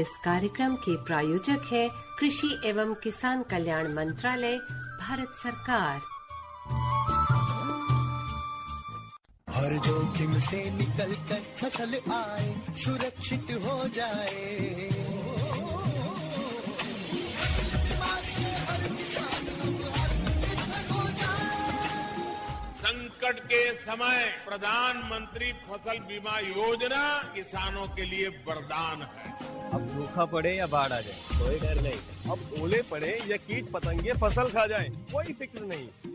इस कार्यक्रम के प्रायोजक है कृषि एवं किसान कल्याण मंत्रालय भारत सरकार हर जोखिम से निकल कर फसल आए सुरक्षित हो जाए संकट के समय प्रधानमंत्री फसल बीमा योजना किसानों के लिए वरदान है अब सूखा पड़े या बाढ़ आ जाए कोई डर नहीं अब ओले पड़े या कीट पतंगे फसल खा जाए कोई फिक्र नहीं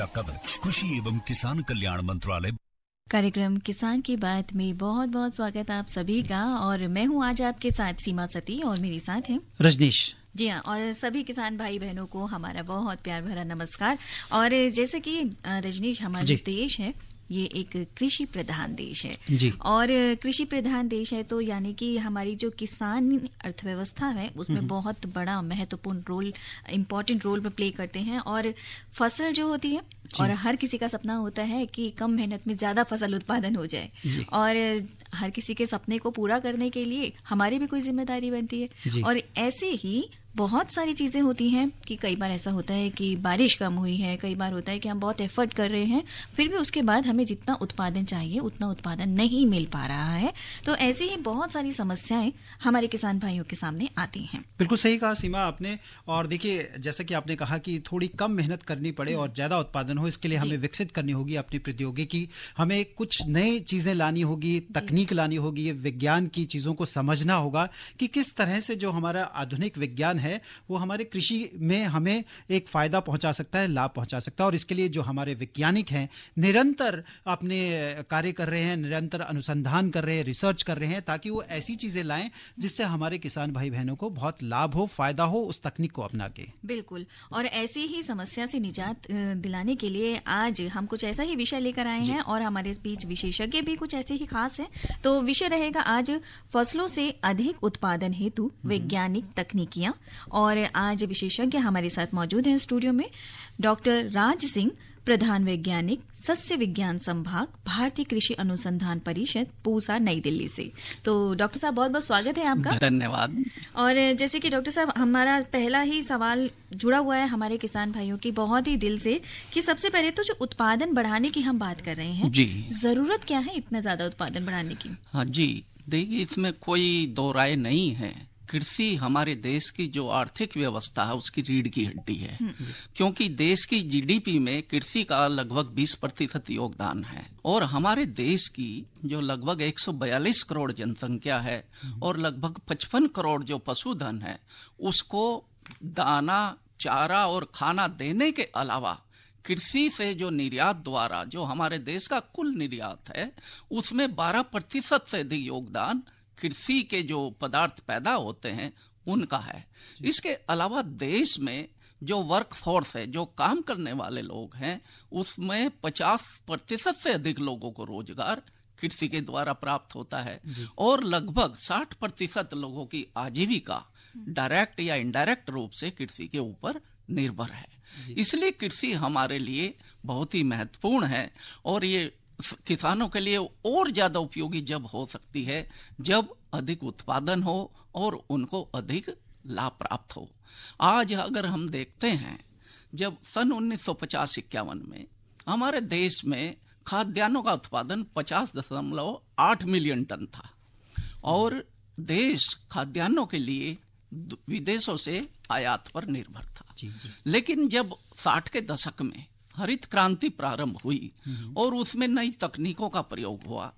सुरक्षा कवच कृषि एवं किसान कल्याण मंत्रालय कार्यक्रम किसान की बात में बहुत बहुत स्वागत आप सभी का और मैं हूं आज आपके साथ सीमा सती और मेरे साथ हैं रजनीश जी हाँ और सभी किसान भाई बहनों को हमारा बहुत प्यार भरा नमस्कार और जैसे कि रजनीश हमारा देश है ये एक कृषि प्रधान देश है जी। और कृषि प्रधान देश है तो यानी कि हमारी जो किसान अर्थव्यवस्था है उसमें बहुत बड़ा महत्वपूर्ण रोल इम्पोर्टेंट रोल में प्ले करते हैं और फसल जो होती है और हर किसी का सपना होता है कि कम मेहनत में ज्यादा फसल उत्पादन हो जाए और हर किसी के सपने को पूरा करने के लिए हमारी भी कोई जिम्मेदारी बनती है और ऐसे ही बहुत सारी चीज़ें होती हैं कि कई बार ऐसा होता है कि बारिश कम हुई है कई बार होता है कि हम बहुत एफर्ट कर रहे हैं फिर भी उसके बाद हमें जितना उत्पादन चाहिए उतना उत्पादन नहीं मिल पा रहा है तो ऐसी ही बहुत सारी समस्याएं हमारे किसान भाइयों के सामने आती हैं बिल्कुल सही कहा सीमा आपने और देखिए जैसा कि आपने कहा कि थोड़ी कम मेहनत करनी पड़े और ज़्यादा उत्पादन हो इसके लिए हमें विकसित करनी होगी अपनी प्रौद्योगिकी हमें कुछ नई चीज़ें लानी होगी तकनीक लानी होगी विज्ञान की चीज़ों को समझना होगा कि किस तरह से जो हमारा आधुनिक विज्ञान है वो हमारे कृषि में हमें एक फ़ायदा पहुंचा सकता है लाभ पहुंचा सकता है और इसके लिए जो हमारे वैज्ञानिक हैं निरंतर अपने कार्य कर रहे हैं निरंतर अनुसंधान कर रहे हैं रिसर्च कर रहे हैं ताकि वो ऐसी चीज़ें लाएं जिससे हमारे किसान भाई बहनों को बहुत लाभ हो फ़ायदा हो उस तकनीक को अपना के बिल्कुल और ऐसी ही समस्या से निजात दिलाने के लिए आज हम कुछ ऐसा ही विषय लेकर आए हैं और हमारे बीच विशेषज्ञ भी कुछ ऐसे ही खास हैं तो विषय रहेगा आज फसलों से अधिक उत्पादन हेतु हम्म। वैज्ञानिक तकनीकियां और आज विशेषज्ञ हमारे साथ मौजूद हैं स्टूडियो में डॉक्टर राज सिंह प्रधान वैज्ञानिक सस्य विज्ञान संभाग भारतीय कृषि अनुसंधान परिषद पूसा नई दिल्ली से तो डॉक्टर साहब बहुत बहुत स्वागत है आपका धन्यवाद और जैसे कि डॉक्टर साहब हमारा पहला ही सवाल जुड़ा हुआ है हमारे किसान भाइयों की बहुत ही दिल से कि सबसे पहले तो जो उत्पादन बढ़ाने की हम बात कर रहे हैं जी जरूरत क्या है इतना ज्यादा उत्पादन बढ़ाने की हाँ जी देखिए इसमें कोई दो राय नहीं है कृषि हमारे देश की जो आर्थिक व्यवस्था है उसकी रीढ़ की हड्डी है हम्म। क्योंकि देश की जीडीपी में कृषि का लगभग 20 प्रतिशत योगदान है और हमारे देश की जो लगभग 142 करोड़ जनसंख्या है हम्म। और लगभग 55 करोड़ जो पशुधन है उसको दाना चारा और खाना देने के अलावा कृषि से जो निर्यात द्वारा जो हमारे देश का कुल निर्यात है उसमें 12 प्रतिशत से अधिक योगदान कृषि के जो पदार्थ पैदा होते हैं उनका है इसके अलावा देश में जो वर्क फोर्स है जो काम करने वाले लोग हैं उसमें 50 प्रतिशत से अधिक लोगों को रोजगार कृषि के द्वारा प्राप्त होता है और लगभग 60 प्रतिशत लोगों की आजीविका डायरेक्ट हम्म। या इनडायरेक्ट रूप से कृषि के ऊपर निर्भर है इसलिए कृषि हमारे लिए बहुत ही महत्वपूर्ण है और ये किसानों के लिए और ज़्यादा उपयोगी जब हो सकती है जब अधिक उत्पादन हो और उनको अधिक लाभ प्राप्त हो आज अगर हम देखते हैं जब सन उन्नीस सौ पचास इक्यावन में हमारे देश में खाद्यान्नों का उत्पादन पचास दशमलव आठ मिलियन टन था और देश खाद्यान्नों के लिए विदेशों से आयात पर निर्भर था जी जी। लेकिन जब साठ के दशक में हरित क्रांति प्रारंभ हुई हम्म। और उसमें नई तकनीकों का प्रयोग हुआ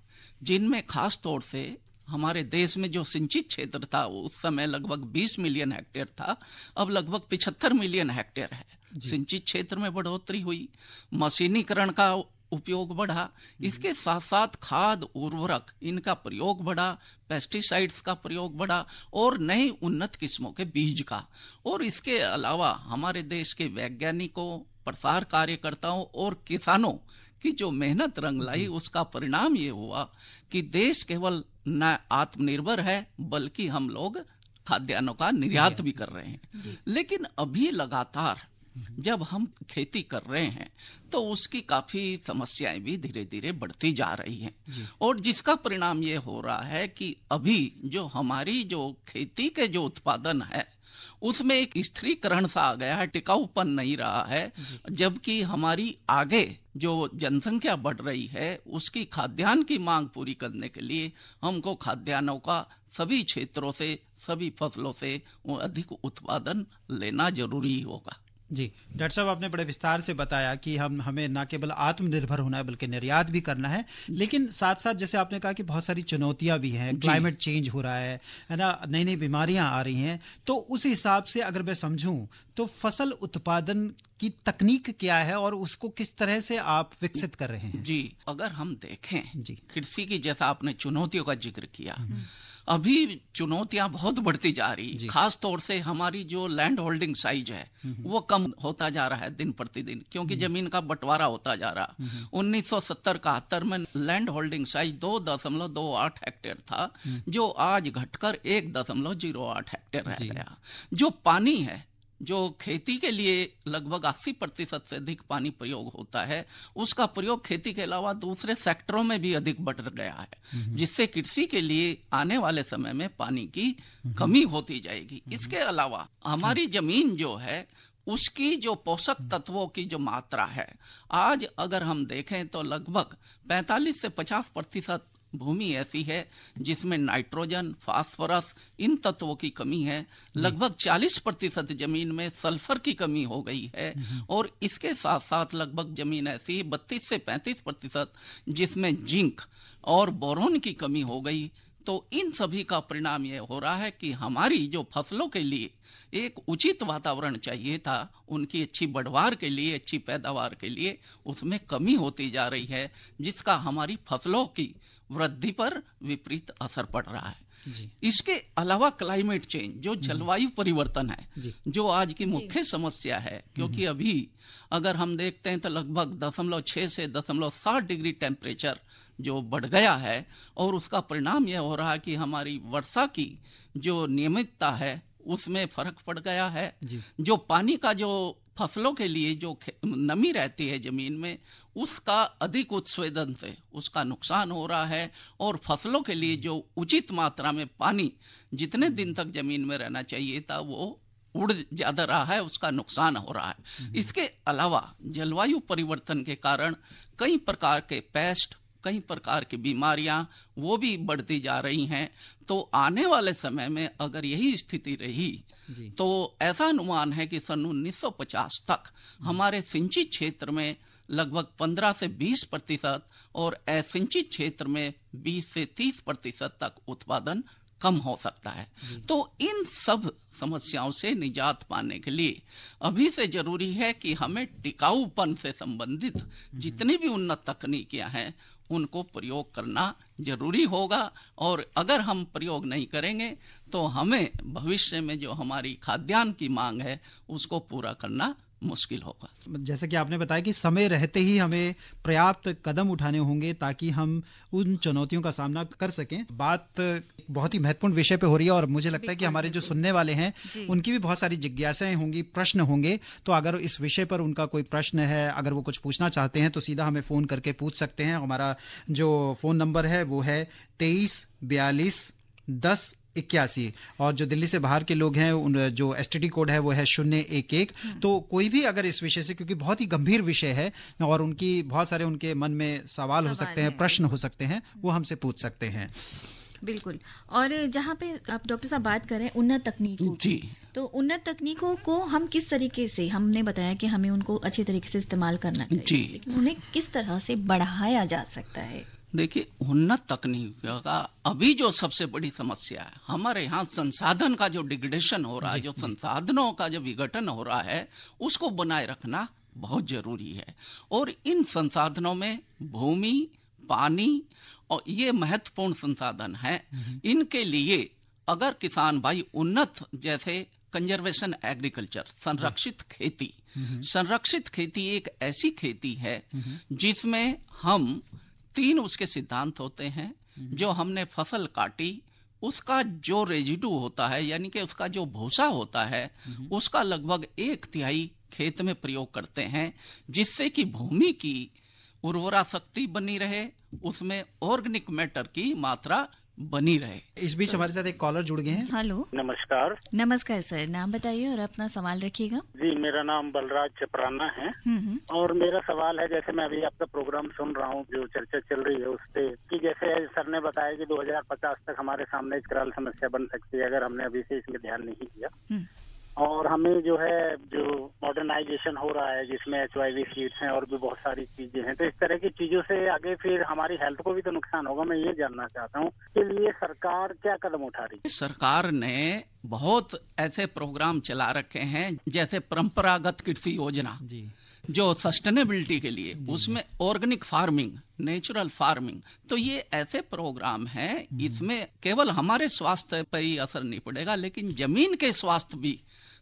जिनमें खास तौर से हमारे देश में जो सिंचित क्षेत्र था उस समय लगभग 20 मिलियन हेक्टेयर था अब लगभग 75 मिलियन हेक्टेयर है सिंचित क्षेत्र में बढ़ोतरी हुई मशीनीकरण का उपयोग बढ़ा इसके साथ साथ खाद उर्वरक इनका प्रयोग बढ़ा पेस्टिसाइड्स का प्रयोग बढ़ा और नई उन्नत किस्मों के बीज का और इसके अलावा हमारे देश के वैज्ञानिकों प्रसार कार्यकर्ताओं और किसानों की जो मेहनत रंग लाई उसका परिणाम ये हुआ कि देश केवल न आत्मनिर्भर है बल्कि हम लोग खाद्यान्नों का निर्यात भी कर रहे हैं लेकिन अभी लगातार हम्म। जब हम खेती कर रहे हैं तो उसकी काफ़ी समस्याएं भी धीरे धीरे बढ़ती जा रही हैं और जिसका परिणाम ये हो रहा है कि अभी जो हमारी जो खेती के जो उत्पादन है उसमें एक स्त्रीकरण सा आ गया है टिकाऊपन नहीं रहा है जबकि हमारी आगे जो जनसंख्या बढ़ रही है उसकी खाद्यान्न की मांग पूरी करने के लिए हमको खाद्यान्नों का सभी क्षेत्रों से सभी फसलों से अधिक उत्पादन लेना जरूरी होगा जी डॉक्टर साहब आपने बड़े विस्तार से बताया कि हम हमें न केवल आत्मनिर्भर होना है बल्कि निर्यात भी करना है लेकिन साथ साथ जैसे आपने कहा कि बहुत सारी चुनौतियां भी हैं क्लाइमेट चेंज हो रहा है है ना नई नई बीमारियां आ रही हैं तो उस हिसाब से अगर मैं समझूं तो फसल उत्पादन की तकनीक क्या है और उसको किस तरह से आप विकसित कर रहे हैं जी अगर हम देखें जी कृषि की जैसा आपने चुनौतियों का जिक्र किया हम्म। अभी चुनौतियां बहुत बढ़ती जा रही खास तौर से हमारी जो लैंड होल्डिंग साइज है हम्म, हम्म। वो कम होता जा रहा है दिन प्रतिदिन क्योंकि हम्म। जमीन का बंटवारा होता जा रहा 1970 का में लैंड होल्डिंग साइज दो दशमलव दो आठ हेक्टेयर था जो आज घटकर एक दशमलव जीरो आठ हेक्टेयर रह गया जो पानी है जो खेती के लिए लगभग 80 प्रतिशत से अधिक पानी प्रयोग होता है उसका प्रयोग खेती के अलावा दूसरे सेक्टरों में भी अधिक बढ़ गया है जिससे कृषि के लिए आने वाले समय में पानी की कमी होती जाएगी इसके अलावा हमारी हाँ। जमीन जो है उसकी जो पोषक हम्म। तत्वों की जो मात्रा है आज अगर हम देखें तो लगभग 45 से 50 प्रतिशत भूमि ऐसी है जिसमें नाइट्रोजन फास्फोरस इन तत्वों की कमी है लगभग 40 प्रतिशत जमीन में सल्फर की कमी हो गई है और इसके साथ साथ लगभग जमीन ऐसी बत्तीस से पैंतीस प्रतिशत जिसमें जिंक और बोरोन की कमी हो गई तो इन सभी का परिणाम ये हो रहा है कि हमारी जो फसलों के लिए एक उचित वातावरण चाहिए था उनकी अच्छी बढ़वार के लिए अच्छी पैदावार के लिए उसमें कमी होती जा रही है जिसका हमारी फसलों की वृद्धि पर विपरीत असर पड़ रहा है जी। इसके अलावा क्लाइमेट चेंज जो हम्म। जलवायु परिवर्तन है जो आज की मुख्य समस्या है हम्म। क्योंकि अभी अगर हम देखते हैं तो लगभग दशमलव छह से दशमलव सात डिग्री टेम्परेचर जो बढ़ गया है और उसका परिणाम यह हो रहा है कि हमारी वर्षा की जो नियमितता है उसमें फर्क पड़ गया है जो पानी का जो फसलों के लिए जो नमी रहती है जमीन में उसका अधिक उत्सवेदन से उसका नुकसान हो रहा है और फसलों के लिए जो उचित मात्रा में पानी जितने दिन तक जमीन में रहना चाहिए था वो उड़ ज्यादा रहा है उसका नुकसान हो रहा है हम्म। इसके अलावा जलवायु परिवर्तन के कारण कई प्रकार के पेस्ट कई प्रकार की बीमारियां वो भी बढ़ती जा रही हैं तो आने वाले समय में अगर यही स्थिति रही तो ऐसा अनुमान है कि सन 1950 तक हमारे सिंचित क्षेत्र में लगभग 15 से 20 प्रतिशत और असिंचित क्षेत्र में 20 से 30 प्रतिशत तक उत्पादन कम हो सकता है तो इन सब समस्याओं से निजात पाने के लिए अभी से जरूरी है कि हमें टिकाऊपन से संबंधित हम्म। जितनी भी उन्नत तकनीकियां हैं उनको प्रयोग करना जरूरी होगा और अगर हम प्रयोग नहीं करेंगे तो हमें भविष्य में जो हमारी खाद्यान्न की मांग है उसको पूरा करना मुश्किल होगा जैसा कि आपने बताया कि समय रहते ही हमें पर्याप्त कदम उठाने होंगे ताकि हम उन चुनौतियों का सामना कर सकें बात बहुत ही महत्वपूर्ण विषय पे हो रही है और मुझे लगता है कि हमारे जो सुनने वाले हैं उनकी भी बहुत सारी जिज्ञासाएं होंगी प्रश्न होंगे तो अगर इस विषय पर उनका कोई प्रश्न है अगर वो कुछ पूछना चाहते हैं तो सीधा हमें फ़ोन करके पूछ सकते हैं हमारा जो फ़ोन नंबर है वो है तेईस बयालीस दस इक्यासी और जो दिल्ली से बाहर के लोग हैं जो एस कोड है वो है शून्य एक एक हम्म। तो कोई भी अगर इस विषय से क्योंकि बहुत ही गंभीर विषय है और उनकी बहुत सारे उनके मन में सवाल हो सकते हैं प्रश्न हो सकते हैं वो हमसे पूछ सकते हैं बिल्कुल और जहाँ पे आप डॉक्टर साहब बात करें उन्नत तकनीकों की तो उन्नत तकनीकों को हम किस तरीके से हमने बताया कि हमें उनको अच्छे तरीके से इस्तेमाल करना चाहिए उन्हें किस तरह से बढ़ाया जा सकता है देखिए उन्नत तकनीक का अभी जो सबसे बड़ी समस्या है हमारे यहाँ संसाधन का जो डिग्रेडेशन हो रहा है जो संसाधनों का जो विघटन हो रहा है उसको बनाए रखना बहुत जरूरी है और इन संसाधनों में भूमि पानी और ये महत्वपूर्ण संसाधन है हम्म। इनके लिए अगर किसान भाई उन्नत जैसे कंजर्वेशन एग्रीकल्चर संरक्षित हाँ। खेती हम्म। संरक्षित खेती एक ऐसी खेती है हम्म। जिसमें हम तीन उसके सिद्धांत होते हैं हम्म। जो हमने फसल काटी उसका जो रेजिडू होता है यानी कि उसका जो भूसा होता है हम्म। उसका लगभग एक तिहाई खेत में प्रयोग करते हैं जिससे कि भूमि की उर्वरा शक्ति बनी रहे उसमें ऑर्गेनिक मैटर की मात्रा बनी रहे इस बीच हमारे साथ एक कॉलर जुड़ गए हैं हेलो नमस्कार नमस्कार सर नाम बताइए और अपना सवाल रखिएगा जी मेरा नाम बलराज चपराना है हम्म, हम्म। और मेरा सवाल है जैसे मैं अभी आपका प्रोग्राम सुन रहा हूँ जो चर्चा चल रही है उस पर की जैसे सर ने बताया कि 2050 तक हमारे सामने एक समस्या बन सकती है अगर हमने अभी से इसमें ध्यान नहीं दिया हम्म। और हमें जो है जो मॉडर्नाइजेशन हो रहा है जिसमें एच वाई वी सीट्स हैं और भी बहुत सारी चीजें हैं तो इस तरह की चीजों से आगे फिर हमारी हेल्थ को भी तो नुकसान होगा मैं ये जानना चाहता हूँ के लिए सरकार क्या कदम उठा रही है सरकार ने बहुत ऐसे प्रोग्राम चला रखे हैं जैसे परंपरागत कृषि योजना जी जो सस्टेनेबिलिटी के लिए उसमें ऑर्गेनिक फार्मिंग नेचुरल फार्मिंग तो ये ऐसे प्रोग्राम है हम्म। इसमें केवल हमारे स्वास्थ्य पर ही असर नहीं पड़ेगा लेकिन जमीन के स्वास्थ्य भी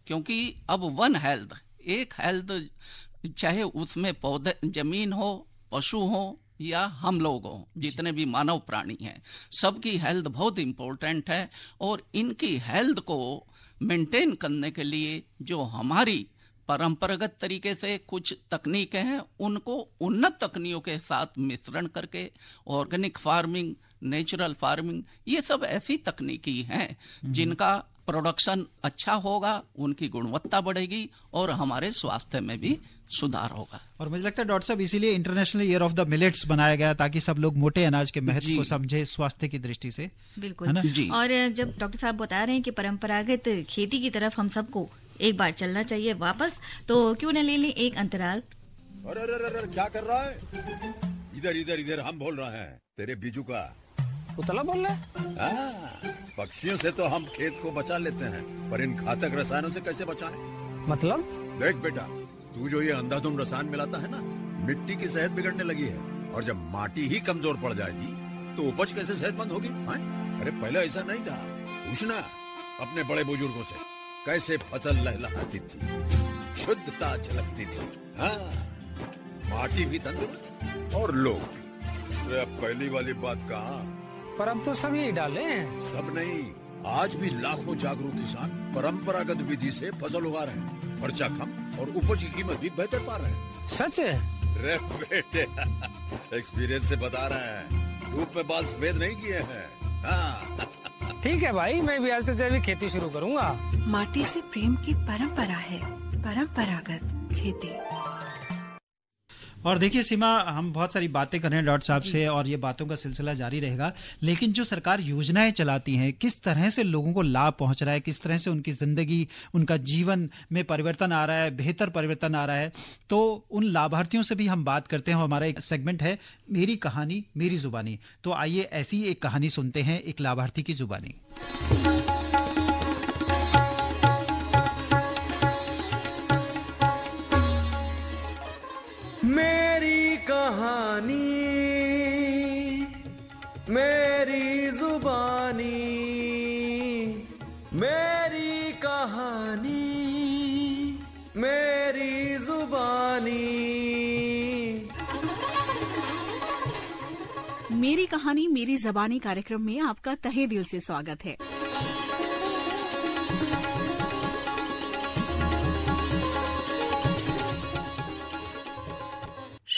क्योंकि अब वन हेल्थ एक हेल्थ चाहे उसमें पौधे जमीन हो पशु हो या हम लोग हो जितने भी मानव प्राणी हैं सबकी हेल्थ बहुत इम्पोर्टेंट है और इनकी हेल्थ को मेंटेन करने के लिए जो हमारी परंपरागत तरीके से कुछ तकनीक हैं उनको उन्नत तकनीकों के साथ मिश्रण करके ऑर्गेनिक फार्मिंग नेचुरल फार्मिंग ये सब ऐसी तकनीकी हैं हम्म। जिनका प्रोडक्शन अच्छा होगा उनकी गुणवत्ता बढ़ेगी और हमारे स्वास्थ्य में भी सुधार होगा और मुझे लगता है डॉक्टर साहब इसीलिए international year of the millets बनाया गया ताकि सब लोग मोटे अनाज के महत्व को समझे स्वास्थ्य की दृष्टि से बिल्कुल है ना? जी और जब डॉक्टर साहब बता रहे हैं कि परंपरागत खेती की तरफ हम सबको एक बार चलना चाहिए वापस तो क्यों न ले लें एक अंतराल अरे अरे अरे क्या कर रहा है इधर इधर इधर हम बोल रहे हैं तेरे बीजू का उतला बोल रहे हाँ, पक्षियों से तो हम खेत को बचा लेते हैं पर इन घातक रसायनों से कैसे बचाए मतलब देख बेटा तू जो ये अंधाधुन रसायन मिलाता है ना मिट्टी की सेहत बिगड़ने लगी है और जब माटी ही कमजोर पड़ जाएगी तो उपज कैसे सेहतमंद होगी हाँ? अरे पहले ऐसा नहीं था पूछना अपने बड़े बुजुर्गों से कैसे फसल लहलहाती थी शुद्धता झलकती थी हाँ माटी भी तंदुरुस्त और लोग भी अब पहली वाली बात कहा पर हम तो सभी डाले हैं सब नहीं आज भी लाखों जागरूक किसान परंपरागत विधि से फसल उगा रहे हैं खर्चा कम और उपज की कीमत भी बेहतर पा रहे हैं सच है रे बेटे एक्सपीरियंस से बता रहे हैं धूप में बाल सफेद नहीं किए हैं ठीक है भाई मैं भी आज से तो जैविक खेती शुरू करूंगा माटी से प्रेम की परंपरा है परंपरागत खेती और देखिए सीमा हम बहुत सारी बातें कर रहे हैं डॉक्टर साहब से और ये बातों का सिलसिला जारी रहेगा लेकिन जो सरकार योजनाएं चलाती हैं किस तरह से लोगों को लाभ पहुंच रहा है किस तरह से उनकी जिंदगी उनका जीवन में परिवर्तन आ रहा है बेहतर परिवर्तन आ रहा है तो उन लाभार्थियों से भी हम बात करते हैं हमारा एक सेगमेंट है मेरी कहानी मेरी जुबानी तो आइए ऐसी एक कहानी सुनते हैं एक लाभार्थी की जुबानी कहानी मेरी जुबानी मेरी कहानी मेरी जुबानी मेरी कहानी मेरी जबानी कार्यक्रम में आपका तहे दिल से स्वागत है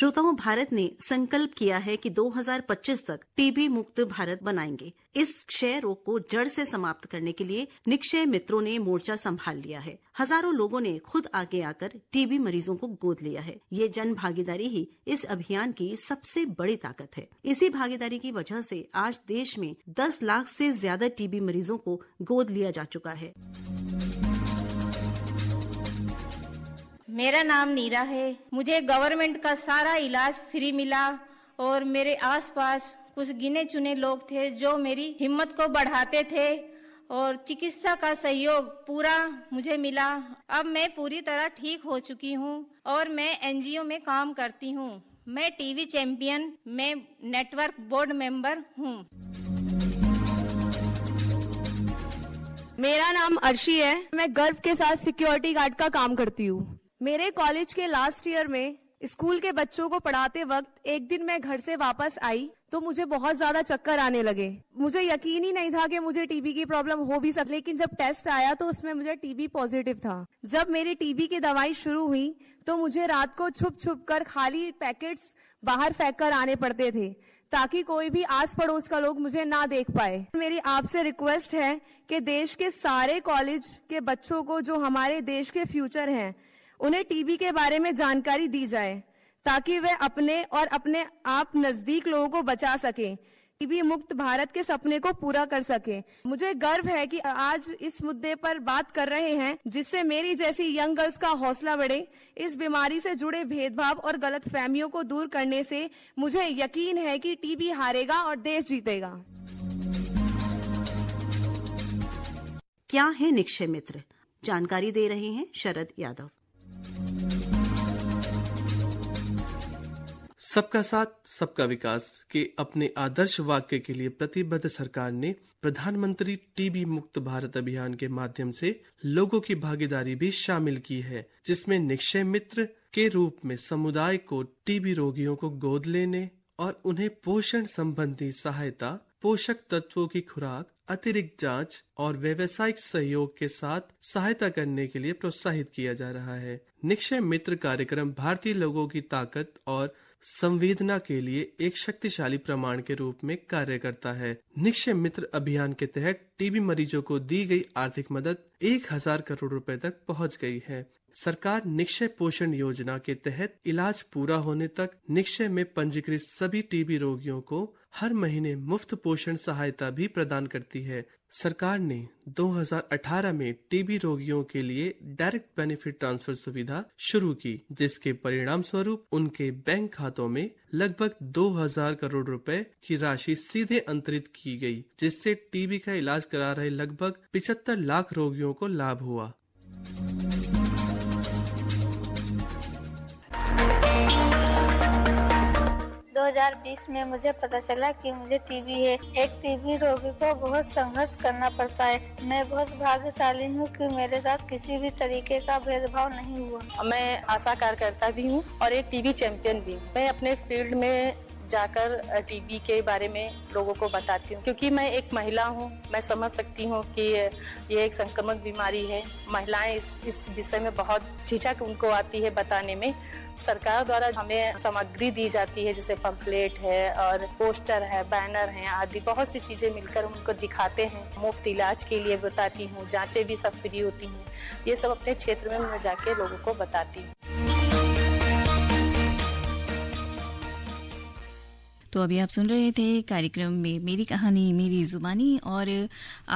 श्रोताओं भारत ने संकल्प किया है कि 2025 तक टीबी मुक्त भारत बनाएंगे इस क्षय रोग को जड़ से समाप्त करने के लिए निक्षय मित्रों ने मोर्चा संभाल लिया है हजारों लोगों ने खुद आगे आकर टीबी मरीजों को गोद लिया है ये जन भागीदारी ही इस अभियान की सबसे बड़ी ताकत है इसी भागीदारी की वजह से आज देश में 10 लाख से ज्यादा टीबी मरीजों को गोद लिया जा चुका है मेरा नाम नीरा है मुझे गवर्नमेंट का सारा इलाज फ्री मिला और मेरे आसपास कुछ गिने चुने लोग थे जो मेरी हिम्मत को बढ़ाते थे और चिकित्सा का सहयोग पूरा मुझे मिला अब मैं पूरी तरह ठीक हो चुकी हूँ और मैं एनजीओ में काम करती हूँ मैं टीवी चैंपियन मैं नेटवर्क बोर्ड मेंबर हूँ मेरा नाम अर्शी है मैं गर्व के साथ सिक्योरिटी गार्ड का काम करती हूँ मेरे कॉलेज के लास्ट ईयर में स्कूल के बच्चों को पढ़ाते वक्त एक दिन मैं घर से वापस आई तो मुझे बहुत ज्यादा चक्कर आने लगे मुझे यकीन ही नहीं था कि मुझे टीबी की प्रॉब्लम हो भी सकती लेकिन जब टेस्ट आया तो उसमें मुझे टीबी पॉजिटिव था जब मेरी टीबी की दवाई शुरू हुई तो मुझे रात को छुप छुप कर खाली पैकेट्स बाहर फेंक कर आने पड़ते थे ताकि कोई भी आस पड़ोस का लोग मुझे ना देख पाए मेरी आपसे रिक्वेस्ट है कि देश के सारे कॉलेज के बच्चों को जो हमारे देश के फ्यूचर हैं उन्हें टीबी के बारे में जानकारी दी जाए ताकि वे अपने और अपने आप नजदीक लोगों को बचा सके टीबी मुक्त भारत के सपने को पूरा कर सके मुझे गर्व है कि आज इस मुद्दे पर बात कर रहे हैं जिससे मेरी जैसी यंग गर्ल्स का हौसला बढ़े इस बीमारी से जुड़े भेदभाव और गलत फहमियों को दूर करने से मुझे यकीन है कि टीबी हारेगा और देश जीतेगा क्या है निक्षय मित्र जानकारी दे रहे हैं शरद यादव सबका साथ सबका विकास के अपने आदर्श वाक्य के लिए प्रतिबद्ध सरकार ने प्रधानमंत्री टीबी मुक्त भारत अभियान के माध्यम से लोगों की भागीदारी भी शामिल की है जिसमें निक्षय मित्र के रूप में समुदाय को टीबी रोगियों को गोद लेने और उन्हें पोषण संबंधी सहायता पोषक तत्वों की खुराक अतिरिक्त जांच और व्यवसायिक सहयोग के साथ सहायता करने के लिए प्रोत्साहित किया जा रहा है निक्षय मित्र कार्यक्रम भारतीय लोगों की ताकत और संवेदना के लिए एक शक्तिशाली प्रमाण के रूप में कार्य करता है निक्षय मित्र अभियान के तहत टीबी मरीजों को दी गई आर्थिक मदद एक हजार करोड़ रुपए तक पहुंच गई है सरकार निक्षय पोषण योजना के तहत इलाज पूरा होने तक निक्षय में पंजीकृत सभी टीबी रोगियों को हर महीने मुफ्त पोषण सहायता भी प्रदान करती है सरकार ने 2018 में टीबी रोगियों के लिए डायरेक्ट बेनिफिट ट्रांसफर सुविधा शुरू की जिसके परिणाम स्वरूप उनके बैंक खातों में लगभग 2000 करोड़ रुपए की राशि सीधे अंतरित की गई जिससे टीबी का इलाज करा रहे लगभग 75 लाख रोगियों को लाभ हुआ 2020 में मुझे पता चला कि मुझे टीबी है एक टीबी रोगी को बहुत संघर्ष करना पड़ता है मैं बहुत भाग्यशाली हूँ कि मेरे साथ किसी भी तरीके का भेदभाव नहीं हुआ मैं आशा कार्यकर्ता भी हूँ और एक टीबी चैंपियन भी मैं अपने फील्ड में जाकर टीबी के बारे में लोगों को बताती हूँ क्योंकि मैं एक महिला हूँ मैं समझ सकती हूँ कि ये एक संक्रमक बीमारी है महिलाएं इस इस विषय में बहुत झिझक उनको आती है बताने में सरकार द्वारा हमें सामग्री दी जाती है जैसे पंपलेट है और पोस्टर है बैनर है आदि बहुत सी चीजें मिलकर उनको दिखाते हैं मुफ्त इलाज के लिए बताती हूँ जाँचें भी सब फ्री होती हैं ये सब अपने क्षेत्र में मैं जाके लोगों को बताती हूँ तो अभी आप सुन रहे थे कार्यक्रम में मेरी कहानी मेरी जुबानी और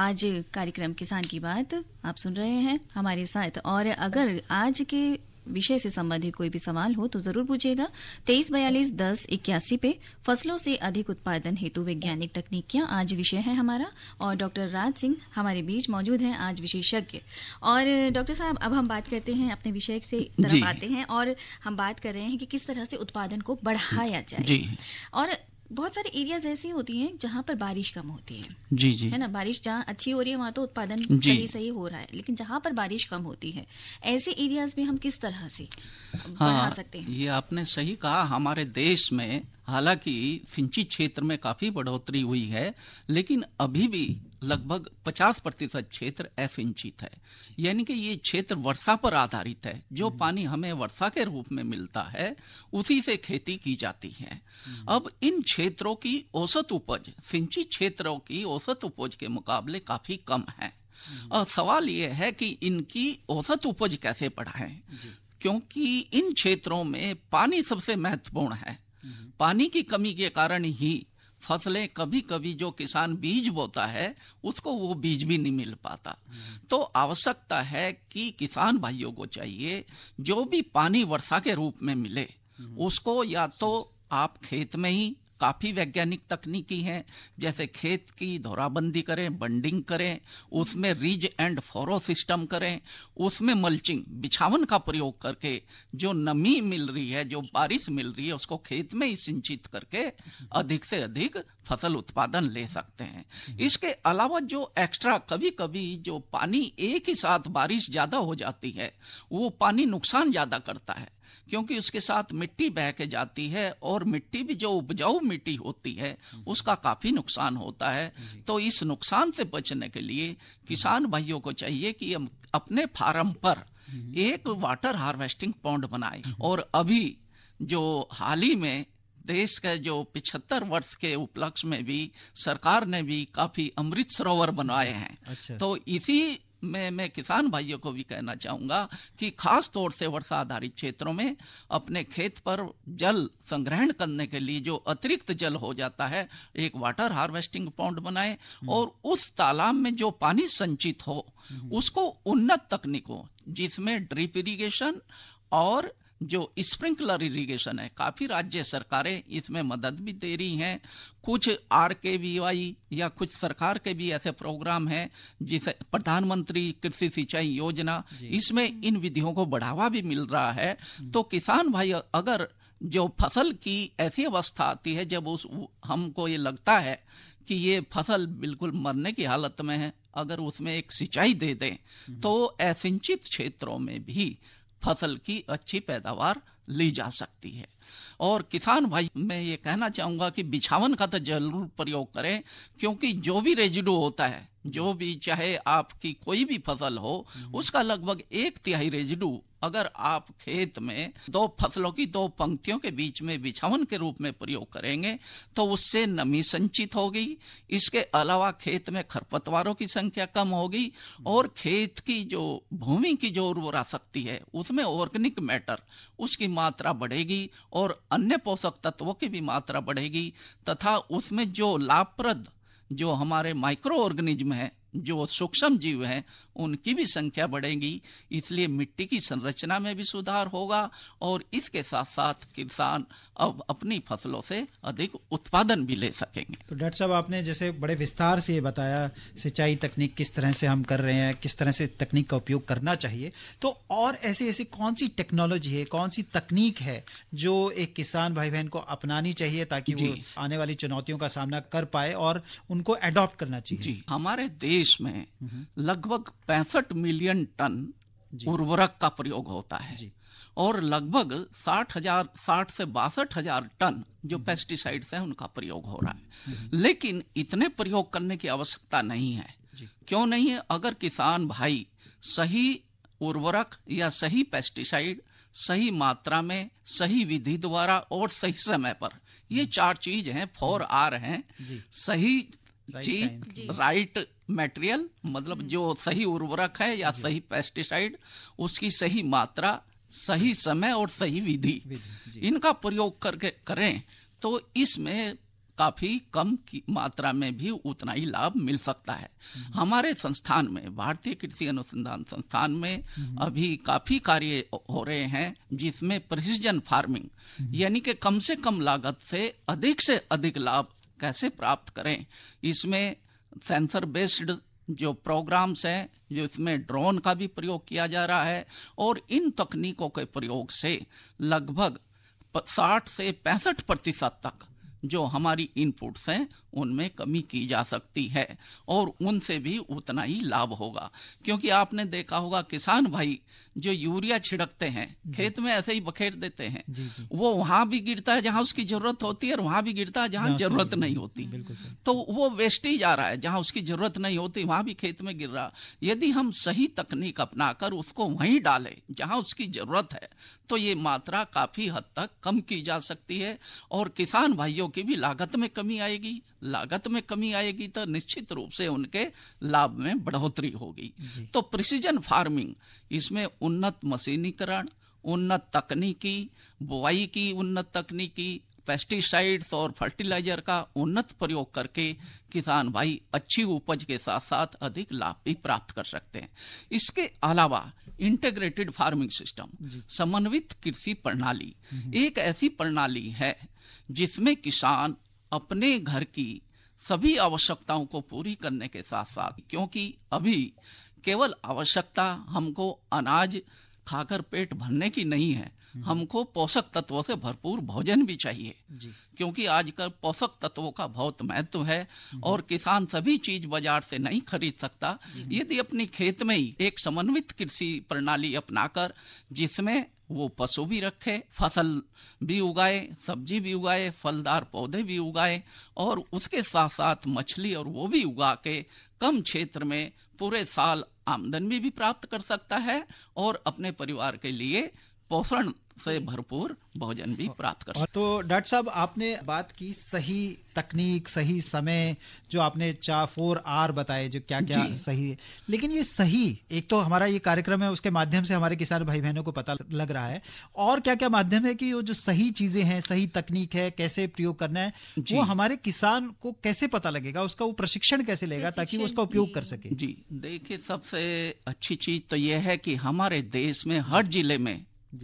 आज कार्यक्रम किसान की बात आप सुन रहे हैं हमारे साथ और अगर आज के विषय से संबंधित कोई भी सवाल हो तो जरूर पूछिएगा तेईस बयालीस दस इक्यासी पे फसलों से अधिक उत्पादन हेतु वैज्ञानिक तकनीकियां आज विषय है हमारा और डॉक्टर राज सिंह हमारे बीच मौजूद हैं आज विशेषज्ञ और डॉक्टर साहब अब हम बात करते हैं अपने विषय से तरफ आते हैं और हम बात कर रहे हैं कि किस तरह से उत्पादन को बढ़ाया जाए और बहुत सारे एरियाज ऐसी होती हैं जहाँ पर बारिश कम होती है जी जी है ना बारिश जहाँ अच्छी हो रही है वहाँ तो उत्पादन सही सही हो रहा है लेकिन जहाँ पर बारिश कम होती है ऐसे एरियाज में हम किस तरह से हाँ, बढ़ा सकते हैं ये आपने सही कहा हमारे देश में हालांकि फिंची क्षेत्र में काफी बढ़ोतरी हुई है लेकिन अभी भी लगभग 50 प्रतिशत क्षेत्र असिंचित है यानी कि ये क्षेत्र वर्षा पर आधारित है जो हम्म। पानी हमें वर्षा के रूप में मिलता है उसी से खेती की जाती है हम्म। अब इन क्षेत्रों की औसत उपज सिंचित क्षेत्रों की औसत उपज के मुकाबले काफी कम है और हम्म। सवाल ये है कि इनकी औसत उपज कैसे बढ़ाएं क्योंकि इन क्षेत्रों में पानी सबसे महत्वपूर्ण है पानी की कमी के कारण ही फसलें कभी कभी जो किसान बीज बोता है उसको वो बीज भी नहीं मिल पाता तो आवश्यकता है कि किसान भाइयों को चाहिए जो भी पानी वर्षा के रूप में मिले हम्म। उसको या तो आप खेत में ही काफ़ी वैज्ञानिक तकनीकी हैं जैसे खेत की धोराबंदी करें बंडिंग करें उसमें रिज एंड फॉरो सिस्टम करें उसमें मल्चिंग बिछावन का प्रयोग करके जो नमी मिल रही है जो बारिश मिल रही है उसको खेत में ही सिंचित करके अधिक से अधिक फसल उत्पादन ले सकते हैं इसके अलावा जो एक्स्ट्रा कभी कभी जो पानी एक ही साथ बारिश ज़्यादा हो जाती है वो पानी नुकसान ज़्यादा करता है क्योंकि उसके साथ मिट्टी बह के जाती है और मिट्टी भी जो उपजाऊ मिट्टी होती है उसका काफी नुकसान होता है तो इस नुकसान से बचने के लिए किसान भाइयों को चाहिए कि अपने फार्म पर हम्म। एक वाटर हार्वेस्टिंग पॉन्ड बनाए हम्म। और अभी जो हाल ही में देश के जो पिछहत्तर वर्ष के उपलक्ष में भी सरकार ने भी काफी अमृत सरोवर बनवाए हैं अच्छा। तो इसी मैं मैं किसान भाइयों को भी कहना चाहूँगा कि खास तौर से वर्षा आधारित क्षेत्रों में अपने खेत पर जल संग्रहण करने के लिए जो अतिरिक्त जल हो जाता है एक वाटर हार्वेस्टिंग पॉन्ड बनाए और उस तालाब में जो पानी संचित हो हम्म। उसको उन्नत तकनीकों जिसमें ड्रिप इरिगेशन और जो स्प्रिंकलर इरिगेशन है काफ़ी राज्य सरकारें इसमें मदद भी दे रही हैं कुछ आर के वी वाई या कुछ सरकार के भी ऐसे प्रोग्राम हैं जिसे प्रधानमंत्री कृषि सिंचाई योजना इसमें इन विधियों को बढ़ावा भी मिल रहा है हम्म। तो किसान भाई अगर जो फसल की ऐसी अवस्था आती है जब उस हमको ये लगता है कि ये फसल बिल्कुल मरने की हालत में है अगर उसमें एक सिंचाई दे दें हम्म। तो असिंचित क्षेत्रों में भी फसल की अच्छी पैदावार ली जा सकती है और किसान भाई मैं ये कहना चाहूंगा कि बिछावन का तो जरूर प्रयोग करें क्योंकि जो भी रेजिडू होता है जो भी चाहे आपकी कोई भी फसल हो हम्म। उसका लगभग एक तिहाई रेजिडू अगर आप खेत में दो फसलों की दो पंक्तियों के बीच में बिछावन के रूप में प्रयोग करेंगे तो उससे नमी संचित होगी इसके अलावा खेत में खरपतवारों की संख्या कम होगी और खेत की जो भूमि की जो उर्वरा शक्ति है उसमें ऑर्गेनिक मैटर उसकी मात्रा बढ़ेगी और अन्य पोषक तत्वों की भी मात्रा बढ़ेगी तथा उसमें जो लाभप्रद जो हमारे माइक्रो ऑर्गेनिज्म है जो सूक्ष्म जीव हैं उनकी भी संख्या बढ़ेगी इसलिए मिट्टी की संरचना में भी सुधार होगा और इसके साथ साथ किसान अब अपनी फसलों से अधिक उत्पादन भी ले सकेंगे तो डॉक्टर साहब आपने जैसे बड़े विस्तार से ये बताया सिंचाई तकनीक किस तरह से हम कर रहे हैं किस तरह से तकनीक का उपयोग करना चाहिए तो और ऐसे ऐसी कौन सी टेक्नोलॉजी है कौन सी तकनीक है जो एक किसान भाई बहन को अपनानी चाहिए ताकि वो आने वाली चुनौतियों का सामना कर पाए और उनको एडॉप्ट करना चाहिए जी हमारे देश देश में हम्म। लगभग पैंसठ मिलियन टन उर्वरक का प्रयोग होता है और लगभग साठ हजार साठ से बासठ हजार टन जो पेस्टिसाइड हम्म। है उनका प्रयोग हो रहा है हम्म। लेकिन इतने प्रयोग करने की आवश्यकता नहीं है क्यों नहीं है अगर किसान भाई सही उर्वरक या सही पेस्टिसाइड सही मात्रा में सही विधि द्वारा और सही समय पर ये चार चीज हैं फोर आर हैं सही चीज राइट मटेरियल मतलब हम्म। जो सही उर्वरक है या सही पेस्टिसाइड उसकी सही मात्रा सही समय और सही विधि इनका प्रयोग करके करें तो इसमें काफी कम की मात्रा में भी उतना ही लाभ मिल सकता है हम्म। हमारे संस्थान में भारतीय कृषि अनुसंधान संस्थान में हम्म। अभी काफी कार्य हो रहे हैं जिसमें प्रिसीजन फार्मिंग यानी कि कम से कम लागत से अधिक से अधिक लाभ कैसे प्राप्त करें इसमें सेंसर बेस्ड जो प्रोग्राम्स हैं जो इसमें ड्रोन का भी प्रयोग किया जा रहा है और इन तकनीकों के प्रयोग से लगभग साठ से पैंसठ प्रतिशत तक जो हमारी इनपुट्स हैं उनमें कमी की जा सकती है और उनसे भी उतना ही लाभ होगा क्योंकि आपने देखा होगा किसान भाई जो यूरिया छिड़कते हैं खेत में ऐसे ही बखेर देते हैं जी, जी. वो वहां भी गिरता है जहां उसकी जरूरत होती है और वहां भी गिरता है जहां जरूरत नहीं होती तो वो वेस्ट ही जा रहा है जहां उसकी जरूरत नहीं होती वहां भी खेत में गिर रहा यदि हम सही तकनीक अपनाकर उसको वहीं डालें जहां उसकी जरूरत है तो ये मात्रा काफी हद तक कम की जा सकती है और किसान भाइयों कार्यों की भी लागत में कमी आएगी लागत में कमी आएगी तो निश्चित रूप से उनके लाभ में बढ़ोतरी होगी तो प्रिसीजन फार्मिंग इसमें उन्नत मशीनीकरण उन्नत तकनीकी बुआई की उन्नत तकनीकी पेस्टिसाइड्स और फर्टिलाइजर का उन्नत प्रयोग करके किसान भाई अच्छी उपज के साथ साथ अधिक लाभ भी प्राप्त कर सकते हैं इसके अलावा इंटेग्रेटेड फार्मिंग सिस्टम समन्वित कृषि प्रणाली हम्म। एक ऐसी प्रणाली है जिसमें किसान अपने घर की सभी आवश्यकताओं को पूरी करने के साथ साथ क्योंकि अभी केवल आवश्यकता हमको अनाज खाकर पेट भरने की नहीं है हम्म। हमको पोषक तत्वों से भरपूर भोजन भी चाहिए क्योंकि आजकल पोषक तत्वों का बहुत महत्व है हम्म। और किसान सभी चीज बाजार से नहीं खरीद सकता यदि अपने खेत में ही एक समन्वित कृषि प्रणाली अपनाकर जिसमें वो पशु भी रखे फसल भी उगाए सब्जी भी उगाए फलदार पौधे भी उगाए और उसके साथ साथ मछली और वो भी उगा के कम क्षेत्र में पूरे साल आमदन भी, भी प्राप्त कर सकता है और अपने परिवार के लिए पोषण से भरपूर भोजन भी प्राप्त कर तो डॉक्टर साहब आपने बात की सही तकनीक सही समय जो आपने चार फोर आर बताए जो क्या क्या सही है लेकिन ये सही एक तो हमारा ये कार्यक्रम है उसके माध्यम से हमारे किसान भाई बहनों को पता लग रहा है और क्या क्या माध्यम है कि वो जो सही चीजें हैं सही तकनीक है कैसे प्रयोग करना है वो हमारे किसान को कैसे पता लगेगा उसका वो प्रशिक्षण कैसे लेगा ताकि वो उसका उपयोग कर सके जी देखिए सबसे अच्छी चीज तो यह है कि हमारे देश में हर जिले में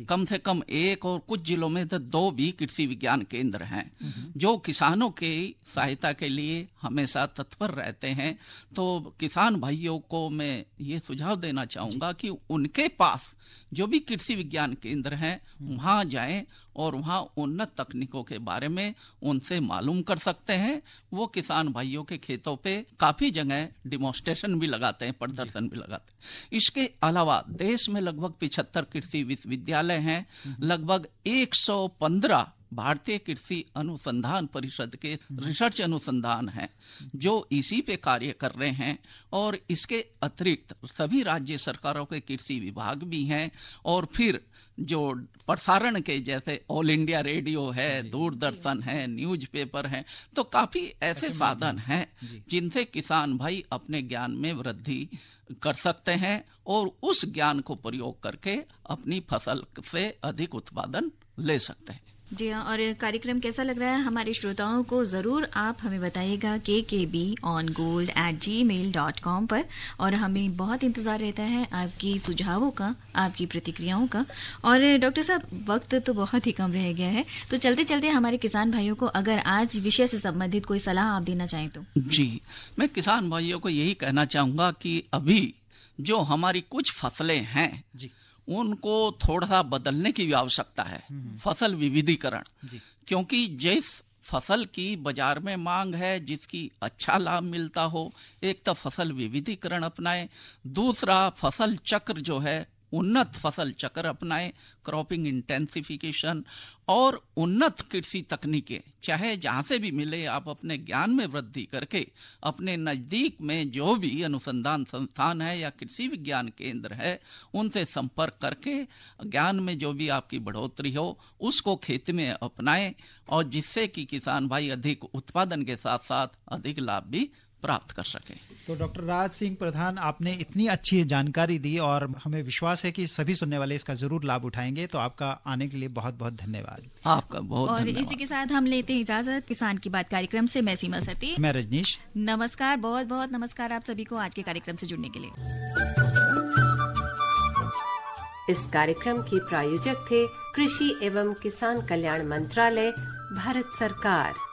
कम से कम एक और कुछ जिलों में तो दो भी कृषि विज्ञान केंद्र हैं हम्म। जो किसानों के सहायता के लिए हमेशा तत्पर रहते हैं तो किसान भाइयों को मैं ये सुझाव देना चाहूंगा कि उनके पास जो भी कृषि विज्ञान केंद्र हैं हम्म। वहां जाएं और वहाँ उन्नत तकनीकों के बारे में उनसे मालूम कर सकते हैं वो किसान भाइयों के खेतों पे काफ़ी जगह डिमोस्ट्रेशन भी लगाते हैं प्रदर्शन भी लगाते हैं इसके अलावा देश में लगभग पिछहत्तर कृषि विश्वविद्यालय हैं हम्म। लगभग 115 भारतीय कृषि अनुसंधान परिषद के रिसर्च अनुसंधान हैं जो इसी पे कार्य कर रहे हैं और इसके अतिरिक्त सभी राज्य सरकारों के कृषि विभाग भी हैं और फिर जो प्रसारण के जैसे ऑल इंडिया रेडियो है दूरदर्शन है न्यूज़पेपर है तो काफ़ी ऐसे साधन हैं जिनसे किसान भाई अपने ज्ञान में वृद्धि कर सकते हैं और उस ज्ञान को प्रयोग करके अपनी फसल से अधिक उत्पादन ले सकते हैं जी हाँ और कार्यक्रम कैसा लग रहा है हमारे श्रोताओं को ज़रूर आप हमें बताइएगा के K B on gold at Gmail dot com पर और हमें बहुत इंतज़ार रहता है आपकी सुझावों का आपकी प्रतिक्रियाओं का और डॉक्टर साहब वक्त तो बहुत ही कम रह गया है तो चलते चलते हमारे किसान भाइयों को अगर आज विषय से संबंधित कोई सलाह आप देना चाहें तो जी मैं किसान भाइयों को यही कहना चाहूंगा कि अभी जो हमारी कुछ फसलें हैं जी उनको थोड़ा सा बदलने की भी आवश्यकता है हम्म, हम्म। फसल विविधीकरण क्योंकि जिस फसल की बाजार में मांग है जिसकी अच्छा लाभ मिलता हो एक तो फसल विविधीकरण अपनाएं दूसरा फसल चक्र जो है उन्नत फसल चक्र अपनाएं क्रॉपिंग इंटेंसिफिकेशन और उन्नत कृषि तकनीकें चाहे जहां से भी मिले आप अपने ज्ञान में वृद्धि करके अपने नज़दीक में जो भी अनुसंधान संस्थान है या कृषि विज्ञान केंद्र है उनसे संपर्क करके ज्ञान में जो भी आपकी बढ़ोतरी हो उसको खेत में अपनाएं और जिससे कि किसान भाई अधिक उत्पादन के साथ साथ अधिक लाभ भी प्राप्त कर सके तो डॉक्टर राज सिंह प्रधान आपने इतनी अच्छी जानकारी दी और हमें विश्वास है कि सभी सुनने वाले इसका जरूर लाभ उठाएंगे तो आपका आने के लिए बहुत बहुत धन्यवाद आपका बहुत और इसी के साथ हम लेते हैं इजाजत किसान की बात कार्यक्रम से मैं सीमा सती मैं रजनीश नमस्कार बहुत बहुत नमस्कार आप सभी को आज के कार्यक्रम से जुड़ने के लिए इस कार्यक्रम के प्रायोजक थे कृषि एवं किसान कल्याण मंत्रालय भारत सरकार